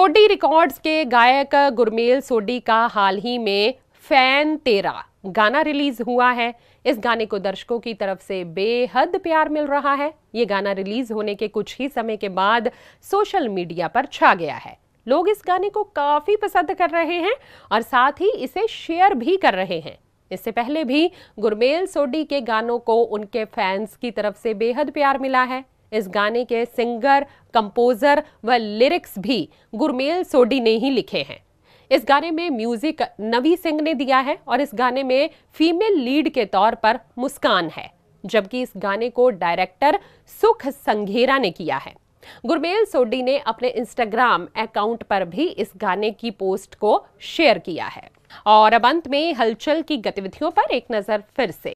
सोडी records के गायक गुरमेल सोडी का हाल ही में फैन तेरा गाना रिलीज हुआ है इस गाने को दर्शकों की तरफ से बेहद प्यार मिल रहा है ये गाना रिलीज होने के कुछ ही समय के बाद सोशल मीडिया पर छा गया है लोग इस गाने को काफ़ी पसंद कर रहे हैं और साथ ही इसे शेयर भी कर रहे हैं इससे पहले भी गुरमेल सोडी के गानों को उनके फैंस की तरफ से बेहद प्यार मिला है इस गाने के सिंगर कंपोज़र व लिरिक्स भी गुरमेल सोडी ने ही लिखे हैं इस गाने में म्यूजिक नवी सिंह ने दिया है और इस गाने में फीमेल लीड के तौर पर मुस्कान है जबकि इस गाने को डायरेक्टर सुख संघेरा ने किया है गुरमेल सोडी ने अपने इंस्टाग्राम अकाउंट पर भी इस गाने की पोस्ट को शेयर किया है और अब अंत में हलचल की गतिविधियों पर एक नजर फिर से